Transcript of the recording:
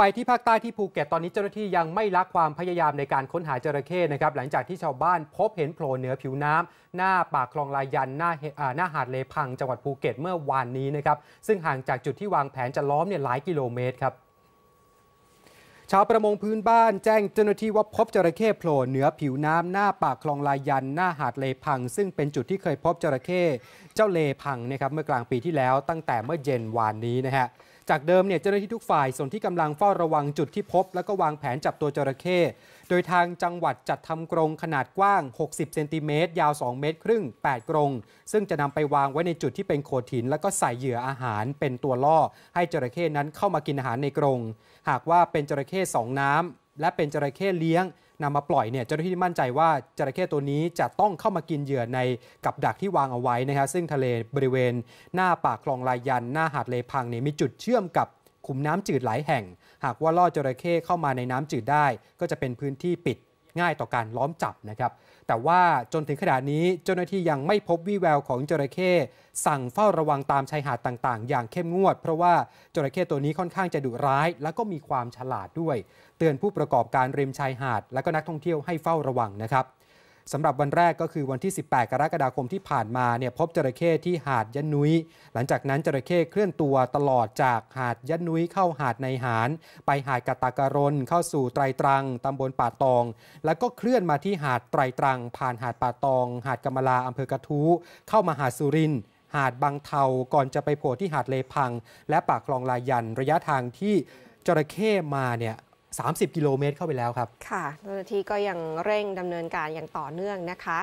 ไปที่ภาคใต้ที่ภูเก็ตตอนนี้เจ้าหน้าที่ยังไม่ละความพยายามในการค้นหาจระเข้นะครับหลังจากที่ชาวบ้านพบเห็นโผล่เหนือผิวน้ำ หน้าปากคลองลายยันหน้าหน้าหาดเลพัง จังหวัดภูเก็ตเมื่อวานนี้นะครับซึ่งห่างจากจุดที่วางแผนจะล้อมเนี่ยหลายกิโลเมตรครับ ชาวประมงพื้นบ้าน แจ้งเจ้าหน้าที่ว่าพบจระเข้โผล่เหนือผิวน้ำหน้าปากคลองลายยันหน้าหาดเลพัง ซึ่งเป็นจุดที่เคยพบจระเข้เจ้าเลพังนะครับเมื่อกลางปีที่แล้ว ตั้งแต่เมื่อเย็นวานนี้นะฮะจากเดิมเนี่ยเจ้าหน้าที่ทุกฝ่ายส่วนที่กำลังเฝ้าระวังจุดที่พบ แล้วก็วางแผนจับตัวจระเข้โดยทางจังหวัดจัดทำกรงขนาดกว้าง 60 เซนติเมตรยาว 2 เมตรครึ่ง 8 กรง ซึ่งจะนำไปวางไว้ในจุดที่เป็นโขดหิน แล้วก็ใส่เหยื่ออาหารเป็นตัวล่อ ให้จระเข้นั้นเข้ามากินอาหารในกรง หากว่าเป็นจระเข้สองน้ำและเป็นจระเข้เลี้ยงนำมาปล่อยเนี่ยเจ้าหน้าที่มั่นใจว่าจระเข้ตัวนี้จะต้องเข้ามากินเหยื่อในกับดักที่วางเอาไว้นะครับซึ่งทะเลบริเวณ หน้าปากคลองลายยัน หน้าหาดเลพังเนี่ยมีจุดเชื่อมกับขุมน้ำจืดหลายแห่ง หากว่าล่อจระเข้เข้ามาในน้ำจืดได้ก็จะเป็นพื้นที่ปิดง่ายต่อการล้อมจับนะครับ แต่ว่าจนถึงขณะนี้เจ้าหน้าที่ยังไม่พบวี่แววของจระเข้ สั่งเฝ้าระวังตามชายหาดต่างๆ อย่างเข้มงวด เพราะว่าจระเข้ตัวนี้ค่อนข้างจะดุร้าย แล้วก็มีความฉลาดด้วย เตือนผู้ประกอบการริมชายหาด และก็นักท่องเที่ยวให้เฝ้าระวังนะครับสำหรับวันแรกก็คือวันที่ 18 กรกฎาคมที่ผ่านมาเนี่ยพบจระเข้ที่หาดยันนุยหลังจากนั้นจระเข้เคลื่อนตัวตลอดจากหาดยันนุยเข้าหาดในหานไปหาดกะตะกรนเข้าสู่ไตรตรังตำบลป่าตอง แล้วก็เคลื่อนมาที่หาดไตรตรัง ผ่านหาดป่าตอง หาดกำมลาอำเภอกระทู้เข้ามาหาดสุรินหาดบางเทาก่อนจะไปโผล่ที่หาดเลพัง และปากคลองลายันระยะทางที่จระเข้มาเนี่ย30 กิโลเมตรเข้าไปแล้วครับ ค่ะเจ้าหน้าที่ก็ยังเร่งดำเนินการอย่างต่อเนื่องนะคะ